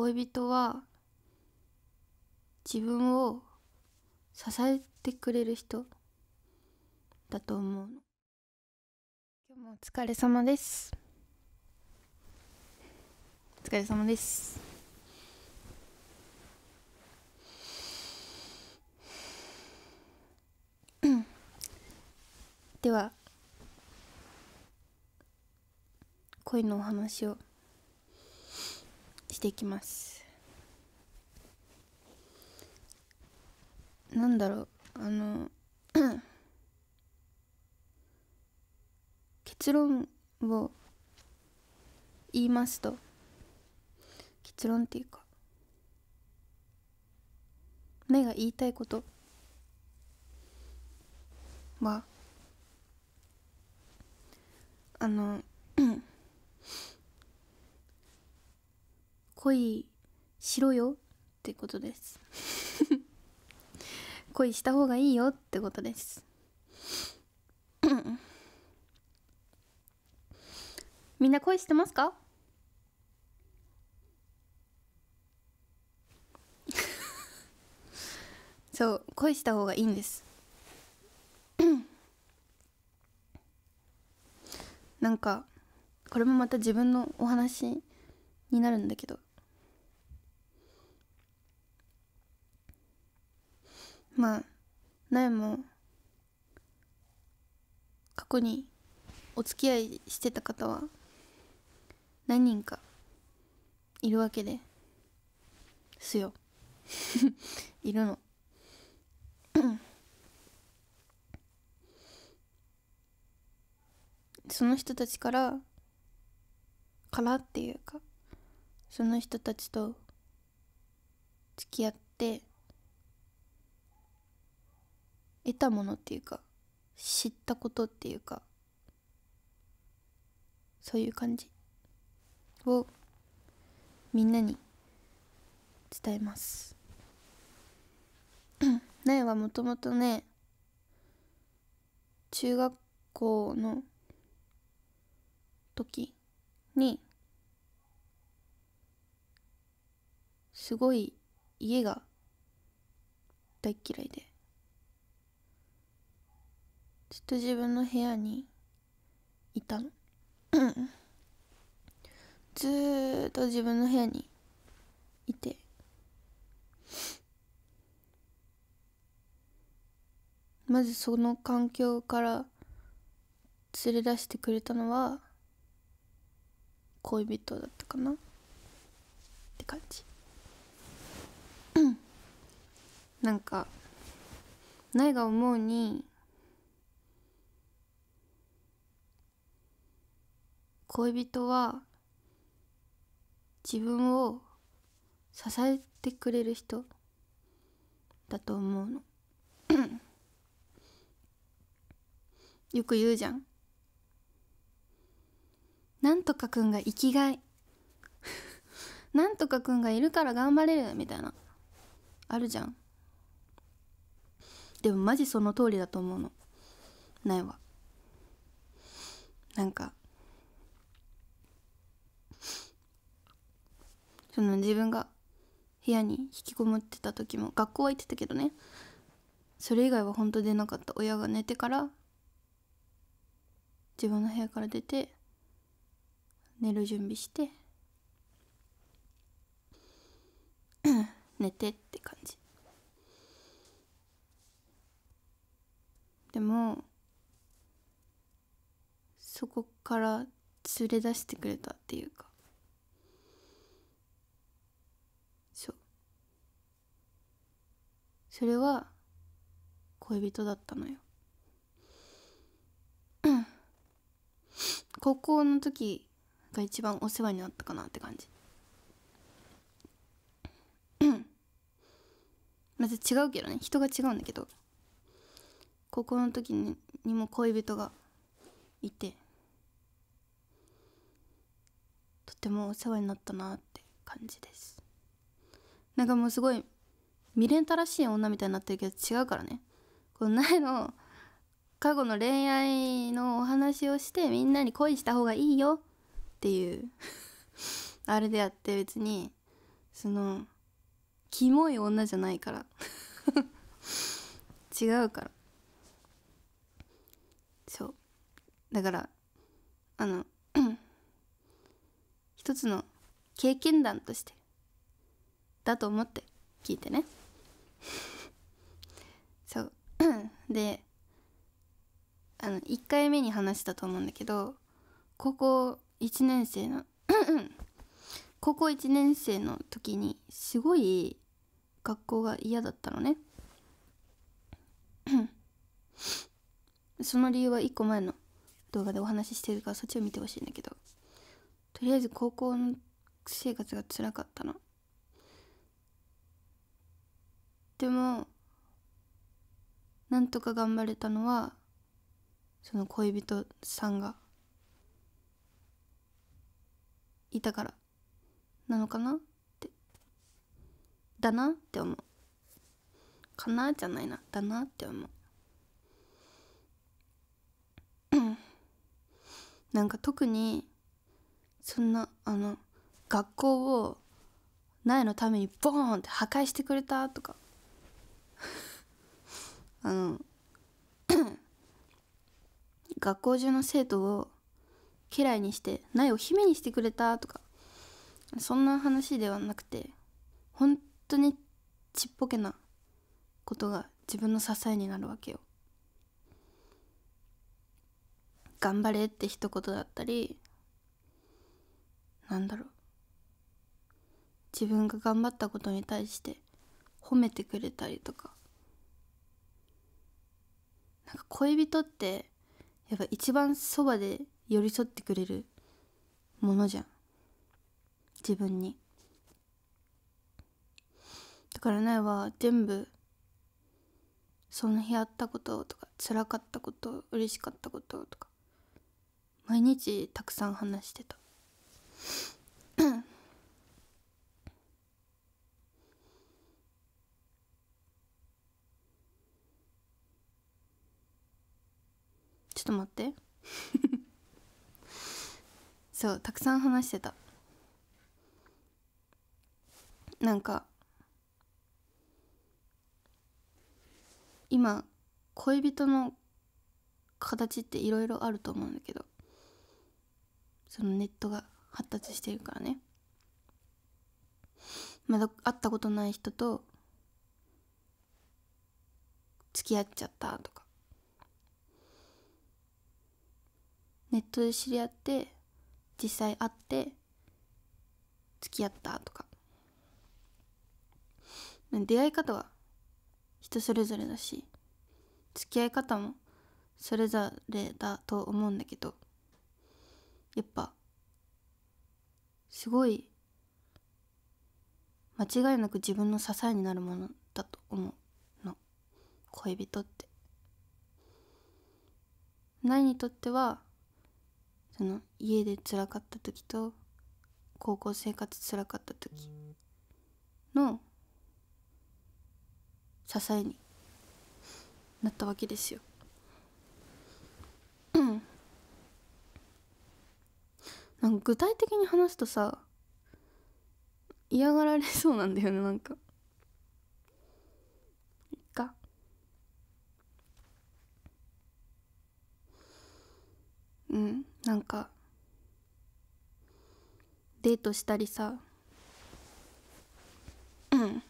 恋人は自分を支えてくれる人だと思うの今日もお疲れ様ですお疲れ様ですでは恋のお話をしていきますなんだろうあの 結論を言いますと結論っていうか目が言いたいことはあの恋しろよってことです 恋した方がいいよってことです みんな恋してますか そう恋した方がいいんです なんかこれもまた自分のお話になるんだけどまあ苗も過去にお付き合いしてた方は何人かいるわけですよ いるの その人たちからからっていうかその人たちと付き合って得たものっていうか知ったことっていうかそういう感じをみんなに伝えます 苗はもともとね中学校の時にすごい家が大嫌いでずっと自分の部屋にいたの ずっと自分の部屋にいてまずその環境から連れ出してくれたのは恋人だったかなって感じ なんかいが思うに恋人は自分を支えてくれる人だと思うの よく言うじゃんなんとかくんが生きがい なんとかくんがいるから頑張れるみたいなあるじゃんでもマジその通りだと思うのないわなんかその自分が部屋に引きこもってた時も学校は行ってたけどねそれ以外は本当出なかった親が寝てから自分の部屋から出て寝る準備して寝てって感じでもそこから連れ出してくれたっていうかそれは恋人だったのよ 高校の時が一番お世話になったかなって感じ まず違うけどね人が違うんだけど高校の時ににも恋人がいてとてもお世話になったなって感じですなんかもうすごい未練たらしい女みたいになってるけど違うからねこの前の過去の恋愛のお話をしてみんなに恋した方がいいよっていう あれであって別にそのキモい女じゃないから 違うからそうだからあの 一つの経験談としてだと思って聞いてね。そう であの1回目に話したと思うんだけど高校1年生の高校1年生の時にすごい学校が嫌だったのね その理由は1個前の動画でお話ししてるからそっちを見てほしいんだけどとりあえず高校の生活が辛かったのでもなんとか頑張れたのはその恋人さんがいたからなのかなってだなって思うかなじゃないなだなって思う なんか特にそんなあの学校を苗のためにボーンって破壊してくれたとか あの 学校中の生徒を家来にして苗を姫にしてくれたとかそんな話ではなくて本当にちっぽけなことが自分の支えになるわけよ。頑張れって一言だったりなんだろう自分が頑張ったことに対して褒めてくれたりとかなんか恋人ってやっぱ一番そばで寄り添ってくれるものじゃん自分にだから苗は全部その日あったこととか辛かったこと嬉しかったこととか毎日たくさん話してたちょっと待って そうたくさん話してたなんか今恋人の形っていろいろあると思うんだけどそのネットが発達してるからねまだ会ったことない人と付き合っちゃったとかネットで知り合って実際会って付き合ったとか出会い方は人それぞれだし付き合い方もそれぞれだと思うんだけどやっぱすごい間違いなく自分の支えになるものだと思うの恋人って何にとってはその家で辛かった時と高校生活辛かった時の支えになったわけですよ。なんか具体的に話すとさ嫌がられそうなんだよねなんかなんかデートしたりさうん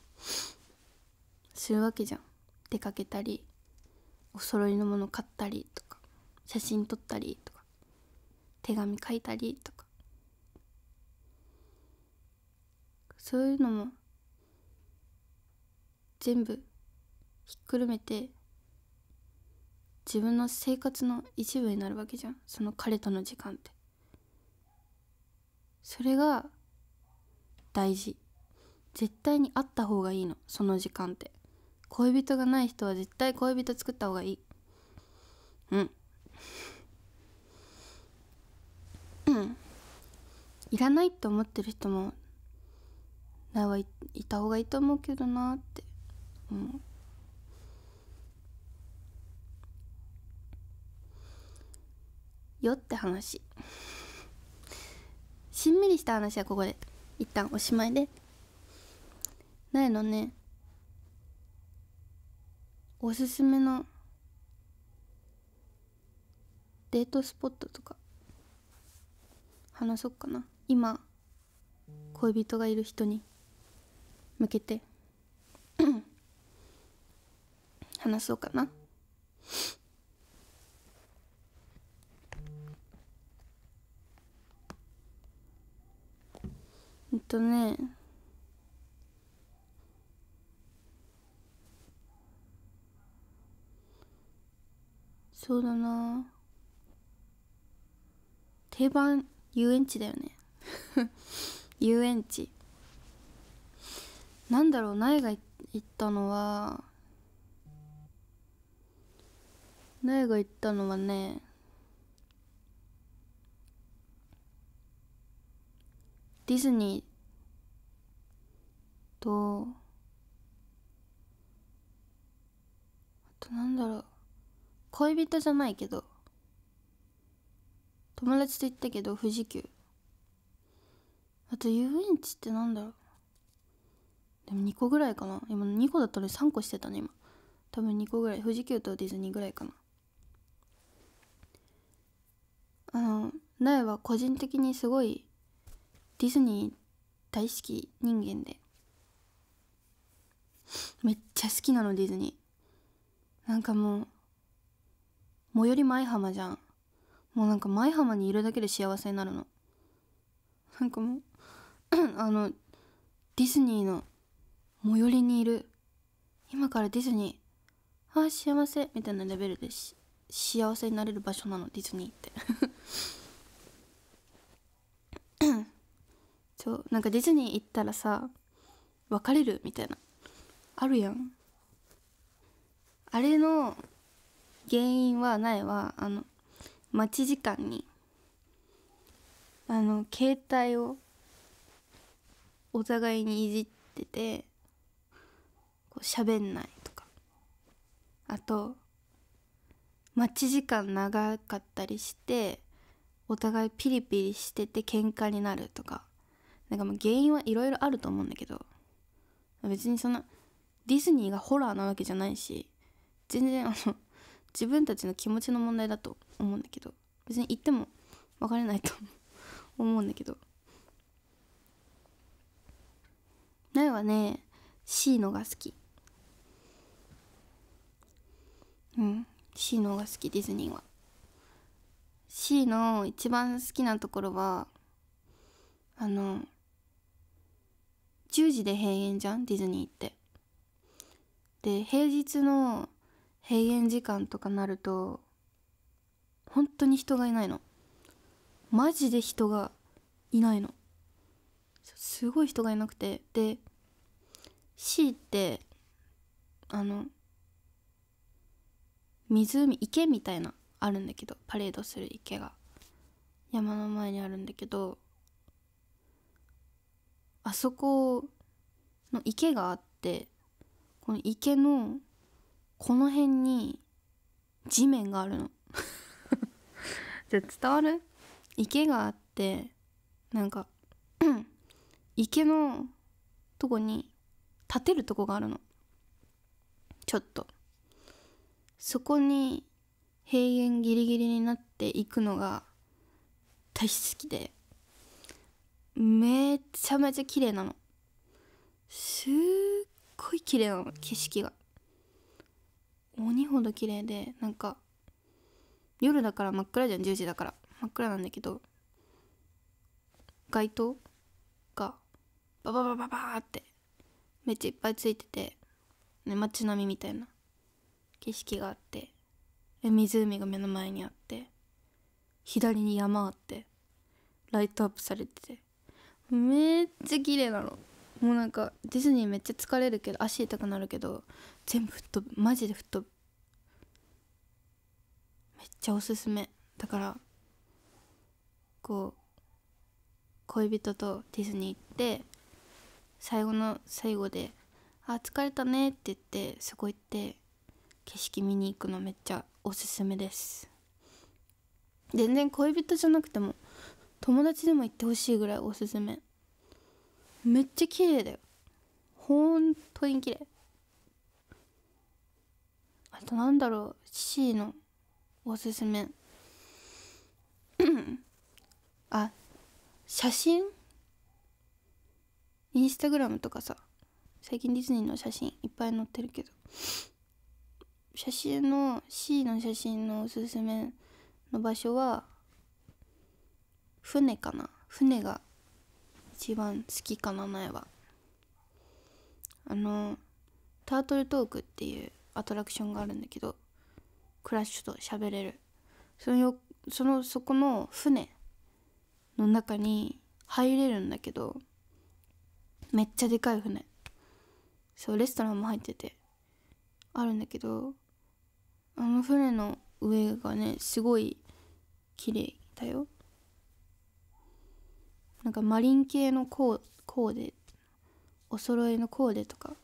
するわけじゃん出かけたりお揃いのもの買ったりとか写真撮ったりとか手紙書いたりとかそういうのも全部ひっくるめて自分の生活の一部になるわけじゃんその彼との時間ってそれが大事絶対にあった方がいいのその時間って恋人がない人は絶対恋人作った方がいいうんうんいらないって思ってる人もないた方がいいと思うけどなって思うよって話しんみりした話はここで一旦おしまいでないのねおすすめのデートスポットとか話そうかな今恋人がいる人に向けて 話そうかなえっとねそうだな定番遊園地だよね 遊園地なんだろう苗が行ったのは苗が行ったのはねディズニーとあとなんだろう恋人じゃないけど友達と行ったけど富士急あと遊園地ってなんだろうでも2個ぐらいかな今2個だったら3個してたね今多分2個ぐらい富士急とディズニーぐらいかなあの苗は個人的にすごいディズニー大好き人間でめっちゃ好きなのディズニーなんかもう最寄り舞浜じゃんもうなんか舞浜にいるだけで幸せになるのなんかもう あのディズニーの最寄りにいる今からディズニーああ幸せみたいなレベルで幸せになれる場所なのディズニーって そうなんかディズニー行ったらさ別れるみたいなあるやんあれの原因はないはあの待ち時間にあの携帯をお互いにいじっててこう喋んないとかあと待ち時間長かったりしてお互いピリピリしてて喧嘩になるとかなんかまあ原因はいろいろあると思うんだけど別にそんなディズニーがホラーなわけじゃないし全然あの自分たちの気持ちの問題だと思うんだけど別に言ってもかれないと思うんだけど苗はね C のが好きうん C のが好きディズニーは C の一番好きなところはあの10時で閉園じゃんディズニーってで平日の閉園時間とかなると本当に人がいないのマジで人がいないのすごい人がいなくてで C ってあの湖池みたいなあるんだけどパレードする池が山の前にあるんだけどあそこの池があってこの池のこの辺に地面があるの じゃ伝わる池があってなんか 池のとこに立てるとこがあるのちょっとそこに平原ギリギリになっていくのが大好きでめちゃめちゃ綺麗なのすっごい綺麗なの景色が鬼ほど綺麗でなんか夜だから真っ暗じゃん10時だから真っ暗なんだけど街灯がバババババーってめっちゃいっぱいついてて、ね、街並みみたいな景色があって湖が目の前にあって左に山あってライトアップされててめっちゃ綺麗なのもうなんかディズニーめっちゃ疲れるけど足痛くなるけど全部吹っ飛ぶマジで吹っ飛ぶめっちゃおすすめだからこう恋人とディズニー行って最後の最後で「あ疲れたね」って言ってそこ行って景色見に行くのめっちゃおすすめです全然恋人じゃなくても友達でも行ってほしいぐらいおすすめめっちゃ綺麗だよほんとに綺麗あとなんだろう C のおすすめ あ写真インスタグラムとかさ最近ディズニーの写真いっぱい載ってるけど写真の C の写真のおすすめの場所は船かな船が一番好きかな苗はあのタートルトークっていうアトラクションがあるんだけどクラッシュと喋れるそのよそのそこの船の中に入れるんだけどめっちゃでかい船そうレストランも入っててあるんだけどあの船の上がねすごい綺麗だよなんかマリン系のコーコーデお揃いのコーデとか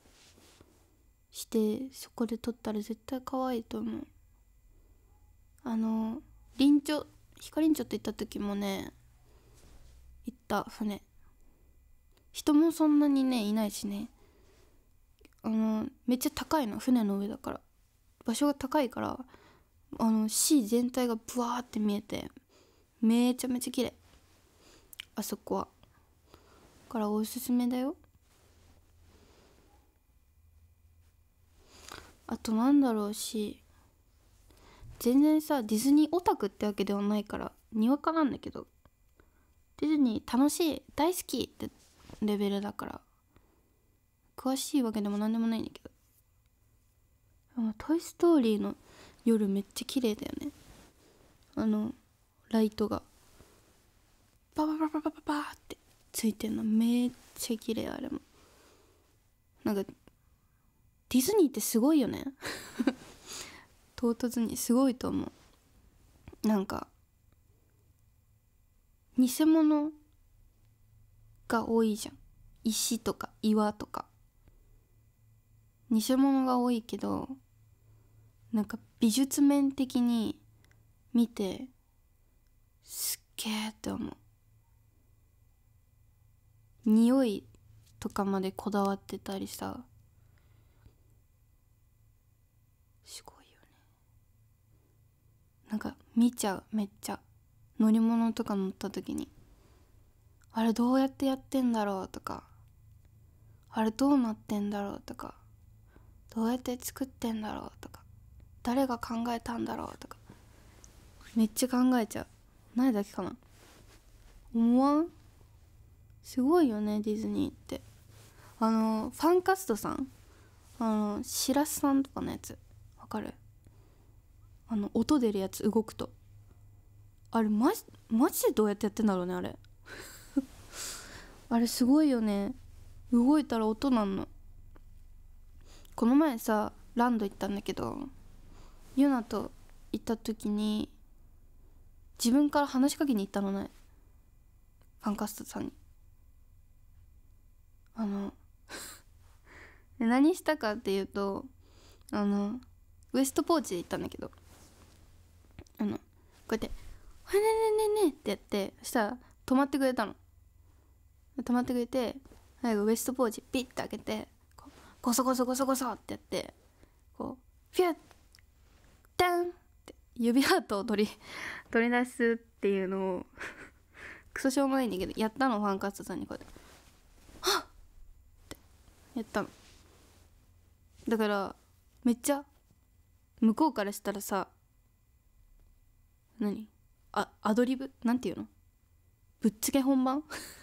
してそこで撮ったら絶対可愛いと思うあの林長ヒカリンチョって行った時もね行った船人もそんなにねいないしねあのめっちゃ高いの船の上だから場所が高いからあのー全体がブワーって見えてめちゃめちゃ綺麗あそこはからおすすめだよあとなんだろうし全然さディズニーオタクってわけではないからにわかなんだけどディズニー楽しい大好きってレベルだから詳しいわけでも何でもないんだけどトイ・ストーリー」の夜めっちゃ綺麗だよねあのライトが。バババババババってついてんのめっちゃ綺麗あれもなんかディズニーってすごいよね 唐突にすごいと思うなんか偽物が多いじゃん石とか岩とか偽物が多いけどなんか美術面的に見てすっげえって思う匂いとかまでこだわってたりさすごいよねなんか見ちゃうめっちゃ乗り物とか乗った時にあれどうやってやってんだろうとかあれどうなってんだろうとかどうやって作ってんだろうとか誰が考えたんだろうとかめっちゃ考えちゃう何だけかな思わんすごいよねディズニーってあのファンカストさんあのしらすさんとかのやつわかるあの音出るやつ動くとあれマジマジでどうやってやってんだろうねあれ あれすごいよね動いたら音なんのこの前さランド行ったんだけどユナと行った時に自分から話しかけに行ったのねファンカストさんにあの何したかっていうとあのウエストポーチで行ったんだけどあのこうやって「ねねねねね」ってやってそしたら止まってくれたの止まってくれて最後ウエストポーチピッて開けてこうゴソゴソゴソゴソってやってこうフィュッダンって指ハートを取り取り出すっていうのを クソしょうもないんだけどやったのファンカットさんにこうやって。やったのだからめっちゃ向こうからしたらさ何あアドリブなんていうのぶっつけ本番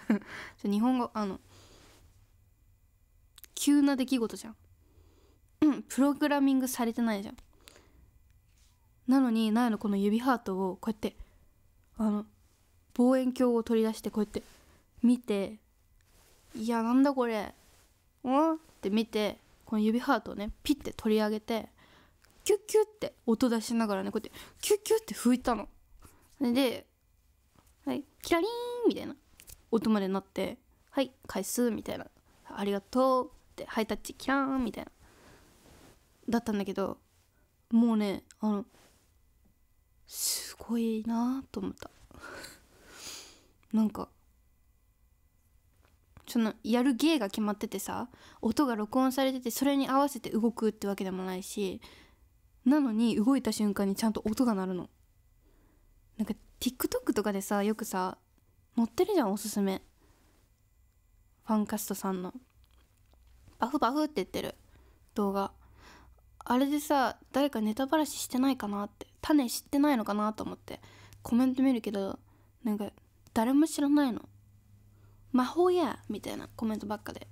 日本語あの急な出来事じゃん、プログラミングされてないじゃんなのになやのこの指ハートをこうやってあの望遠鏡を取り出してこうやって見ていやなんだこれうんって見てこの指ハートをねピッて取り上げてキュッキュッて音出しながらねこうやってキュッキュッて拭いたの。で、はい、キラリーンみたいな音までなって「はい返す」みたいな「ありがとう」ってハイタッチキラーンみたいなだったんだけどもうねあのすごいなと思った なんかそのやる芸が決まっててさ音が録音されててそれに合わせて動くってわけでもないしなのに動いた瞬間にちゃんと音が鳴るのなんか TikTok とかでさよくさ載ってるじゃんおすすめファンカストさんのバフバフって言ってる動画あれでさ誰かネタばらししてないかなって種知ってないのかなと思ってコメント見るけどなんか誰も知らないの魔法やみたいなコメントばっかで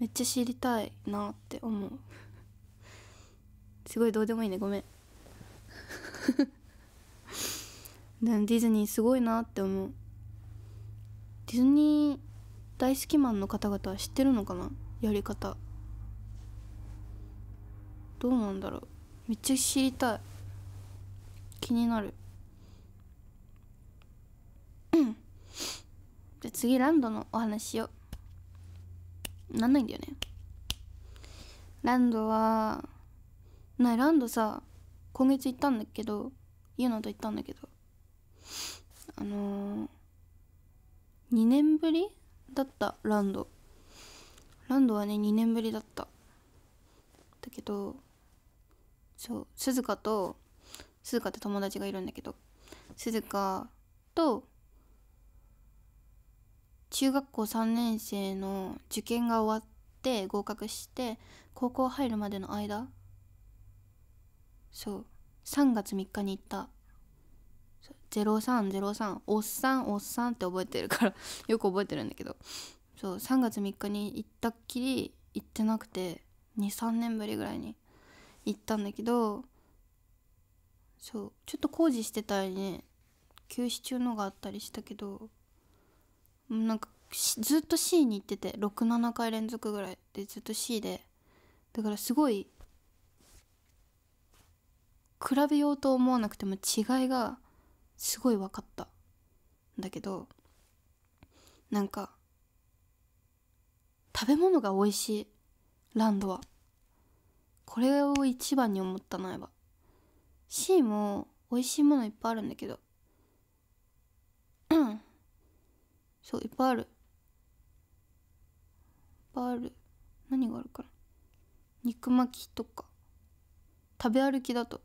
めっちゃ知りたいなって思うすごいどうでもいいねごめん でもディズニーすごいなって思うディズニー大好きマンの方々は知ってるのかなやり方どうなんだろうめっちゃ知りたい気になるうんじゃ次ランドのお話しようなんないんだよねランドはないランドさ今月行ったんだけどユナと行ったんだけどあのー、2年ぶりだったランドランドはね2年ぶりだっただけどそう鈴鹿と鈴鹿って友達がいるんだけど鈴鹿と中学校3年生の受験が終わって合格して高校入るまでの間そう3月3日に行った0303おっさんおっさんって覚えてるから よく覚えてるんだけどそう3月3日に行ったっきり行ってなくて23年ぶりぐらいに行ったんだけどそうちょっと工事してたりね休止中のがあったりしたけどなんかずっと C に行ってて67回連続ぐらいでずっと C でだからすごい比べようと思わなくても違いがすごい分かったんだけどなんか食べ物が美味しいランドはこれを一番に思ったなえば C も美味しいものいっぱいあるんだけどそういっぱいあるいっぱいある何があるかな肉巻きとか食べ歩きだと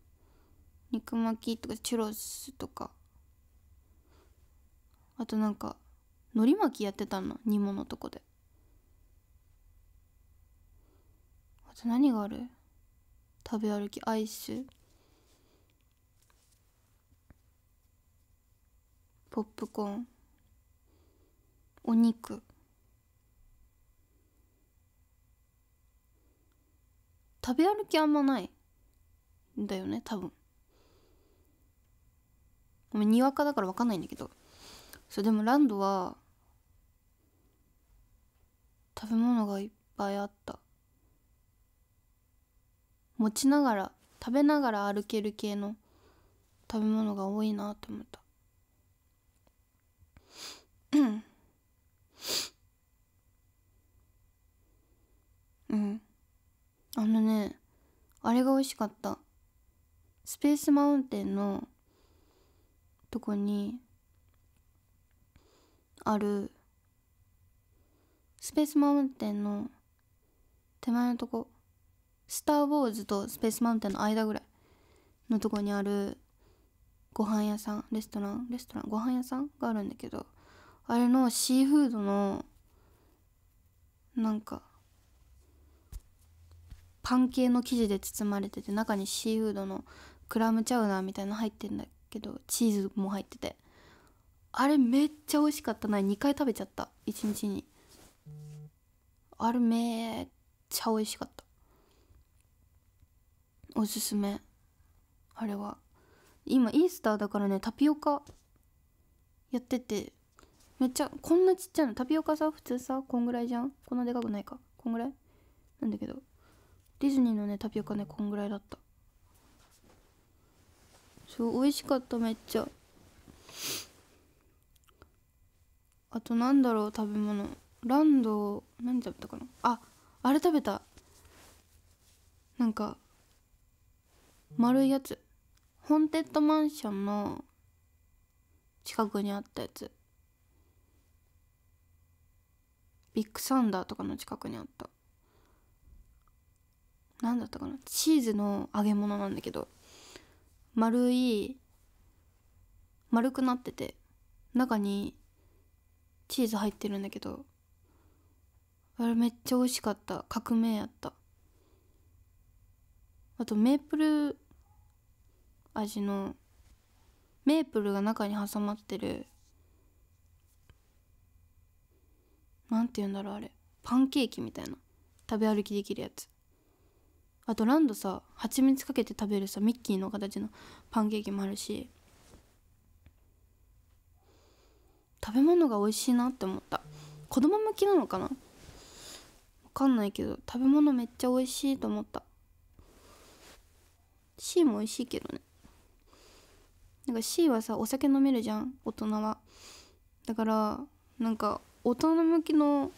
肉巻きとかチュロスとかあとなんか海苔巻きやってたの煮物とこであと何がある食べ歩きアイスポップコーンお肉食べ歩きあんまないんだよね多分にわかだから分かんないんだけどそうでもランドは食べ物がいっぱいあった持ちながら食べながら歩ける系の食べ物が多いなって思ったうんあのねあれが美味しかったスペースマウンテンのとこにあるスペースマウンテンの手前のとこスター・ウォーズとスペースマウンテンの間ぐらいのとこにあるご飯屋さんレストランレストランご飯屋さんがあるんだけどあれのシーフードのなんかパン系の生地で包まれてて中にシーフードのクラムチャウダーみたいなの入ってんだけどチーズも入っててあれめっちゃ美味しかったな2回食べちゃった1日にあれめっちゃ美味しかったおすすめあれは今イースターだからねタピオカやっててめっちゃこんなちっちゃいのタピオカさ普通さこんぐらいじゃんこんなでかくないかこんぐらいなんだけどディズニーのねタピオカねこんぐらいだったそう美味しかっためっちゃあとなんだろう食べ物ランド何食べたかなああれ食べたなんか丸いやつホンテッドマンションの近くにあったやつビッグサンダーとかの近くにあった何だったかなチーズの揚げ物なんだけど丸い丸くなってて中にチーズ入ってるんだけどあれめっちゃ美味しかった革命やったあとメープル味のメープルが中に挟まってる何て言うんだろうあれパンケーキみたいな食べ歩きできるやつあとランドさ蜂蜜かけて食べるさミッキーの形のパンケーキもあるし食べ物が美味しいなって思った子供向きなのかなわかんないけど食べ物めっちゃ美味しいと思った C も美味しいけどねなんか C はさお酒飲めるじゃん大人はだからなんか大人向きの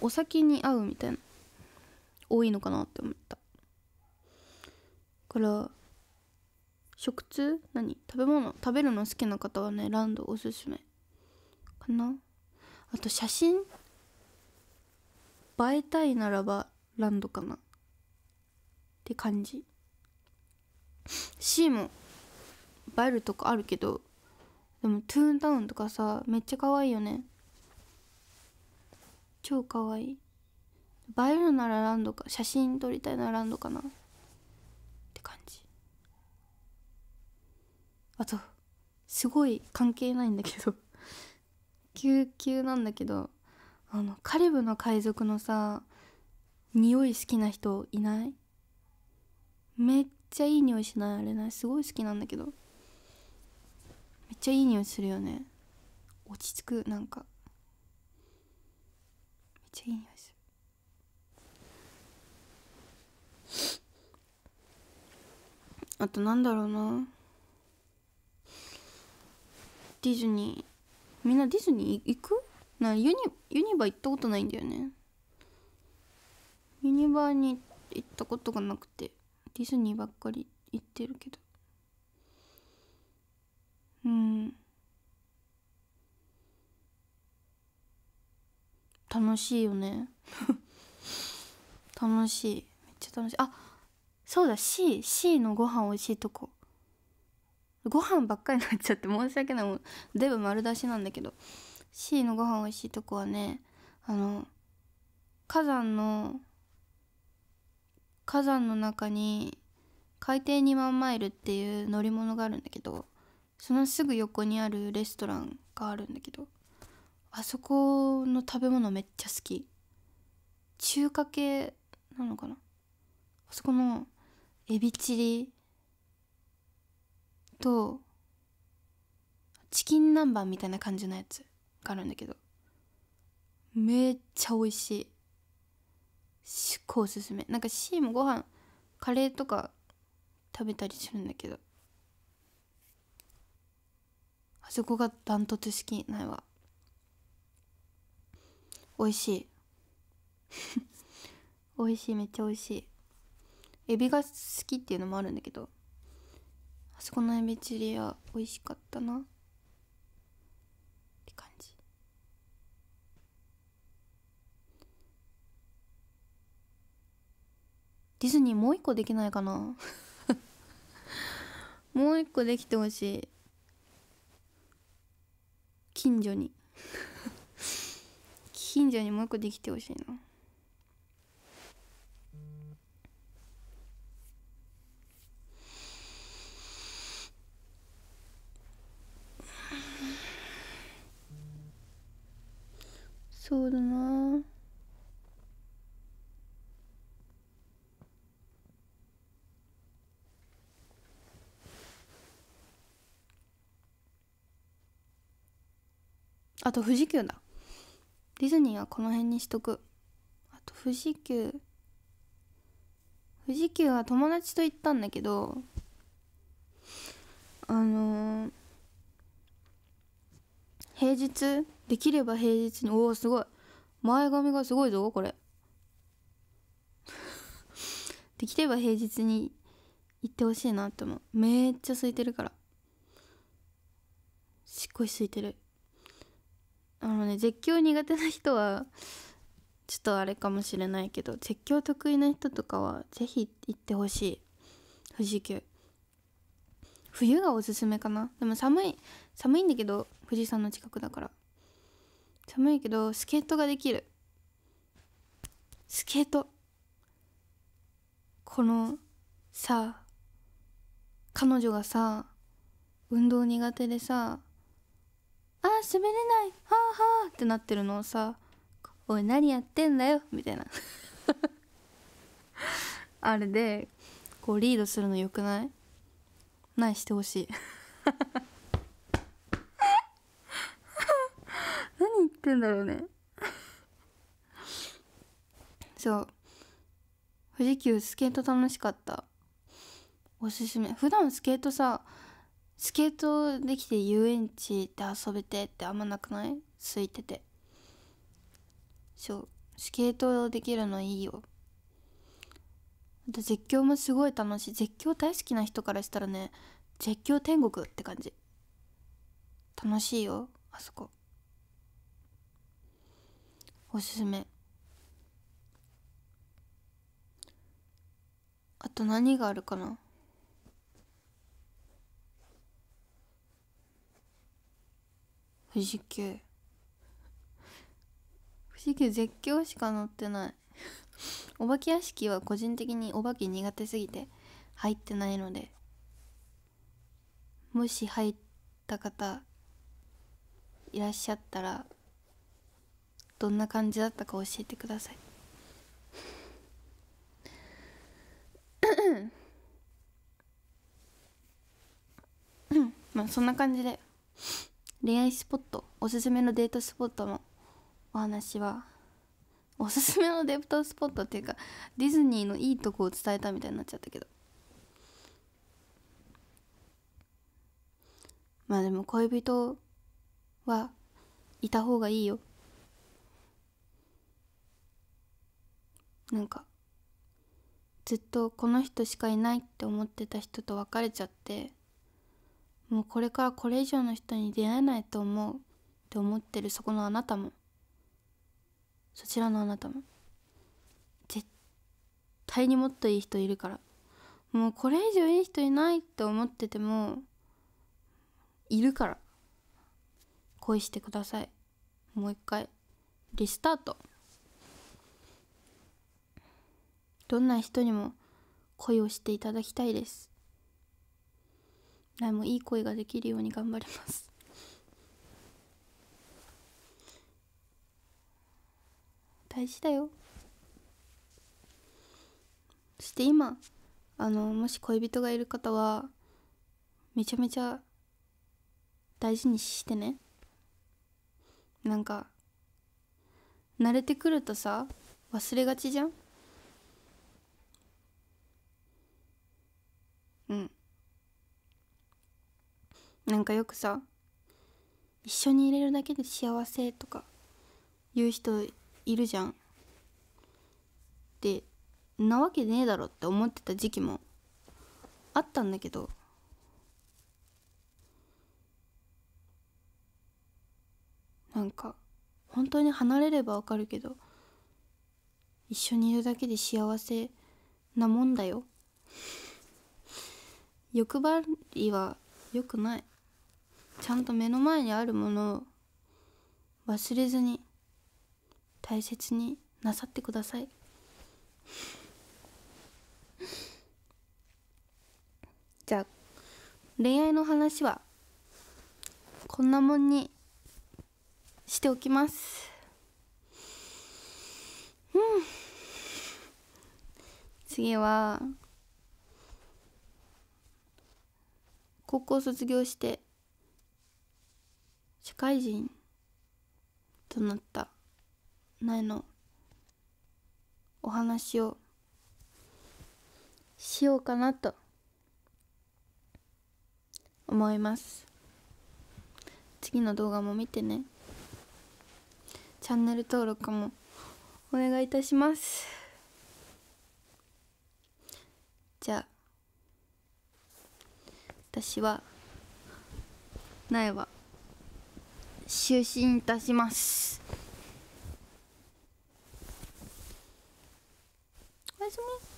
お酒に合うみたいな多いのかなって思ったから食通何食べ物食べるの好きな方はねランドおすすめかなあと写真映えたいならばランドかなって感じ C も映えるとこあるけどでもトゥーンタウンとかさめっちゃ可愛いよね超可愛い映えるならランドか写真撮りたいならランドかなって感じあとすごい関係ないんだけど 救急なんだけどあのカリブの海賊のさ匂い好きな人いないめっちゃいい匂いしないあれねすごい好きなんだけどめっちゃいい匂いするよね落ち着くなんかめっちゃいい匂いあとなんだろうなディズニーみんなディズニー行くなユニユニバ行ったことないんだよねユニバに行ったことがなくてディズニーばっかり行ってるけどうん楽しいよね 楽しいめっちゃ楽しいあそうだ C, C のご飯美味しいとこご飯ばっかりになっちゃって申し訳ないもう全部丸出しなんだけど C のご飯美味しいとこはねあの火山の火山の中に海底2万マイルっていう乗り物があるんだけどそのすぐ横にあるレストランがあるんだけどあそこの食べ物めっちゃ好き中華系なのかなあそこのエビチリとチキン南蛮みたいな感じのやつがあるんだけどめっちゃ美味しいすっごいおすすめなんか C もご飯カレーとか食べたりするんだけどあそこがダントツ好きないわ美味しい 美味しいめっちゃ美味しいエビが好きっていうのもあるんだけどあそこのエビチリは美味しかったなって感じディズニーもう一個できないかな もう一個できてほしい近所に近所にもう一個できてほしいなそうだなあと富士急だディズニーはこの辺にしとくあと富士急富士急は友達と行ったんだけどあのー、平日できれば平日におおすごい前髪がすごいぞこれ できれば平日に行ってほしいなって思うめっちゃ空いてるからすっごい空いてるあのね絶叫苦手な人はちょっとあれかもしれないけど絶叫得意な人とかは是非行ってほしい富士急冬がおすすめかなでも寒い寒いんだけど富士山の近くだから寒いけどスケートができるスケートこのさ彼女がさ運動苦手でさ「あー滑れないはあはあ」ってなってるのをさ「おい何やってんだよ」みたいな あれでこうリードするのよくないないしてほしい何言ってんだろうね そう富士急スケート楽しかったおすすめ普段スケートさスケートできて遊園地で遊べてってあんまなくない空いててそうスケートできるのいいよあと絶叫もすごい楽しい絶叫大好きな人からしたらね絶叫天国って感じ楽しいよあそこおすすめあと何があるかな富士急富士急絶叫しか乗ってない お化け屋敷は個人的にお化け苦手すぎて入ってないのでもし入った方いらっしゃったらどんな感じだったか教えてくださいまあそんな感じで恋愛スポットおすすめのデートスポットのお話はおすすめのデートスポットっていうかディズニーのいいとこを伝えたみたいになっちゃったけどまあでも恋人はいた方がいいよなんかずっとこの人しかいないって思ってた人と別れちゃってもうこれからこれ以上の人に出会えないと思うって思ってるそこのあなたもそちらのあなたも絶対にもっといい人いるからもうこれ以上いい人いないって思っててもいるから恋してくださいもう一回リスタートどんな人にも恋をしていただきたいです来もいい恋ができるように頑張ります大事だよそして今あのもし恋人がいる方はめちゃめちゃ大事にしてねなんか慣れてくるとさ忘れがちじゃんなんかよくさ一緒に入れるだけで幸せとか言う人いるじゃんってなわけねえだろって思ってた時期もあったんだけどなんか本当に離れればわかるけど一緒にいるだけで幸せなもんだよ欲張りは良くないちゃんと目の前にあるものを忘れずに大切になさってくださいじゃあ恋愛の話はこんなもんにしておきますうん次は高校卒業して界人となった苗のお話をしようかなと思います次の動画も見てねチャンネル登録もお願いいたしますじゃあ私は苗は就寝いたしますおやすみ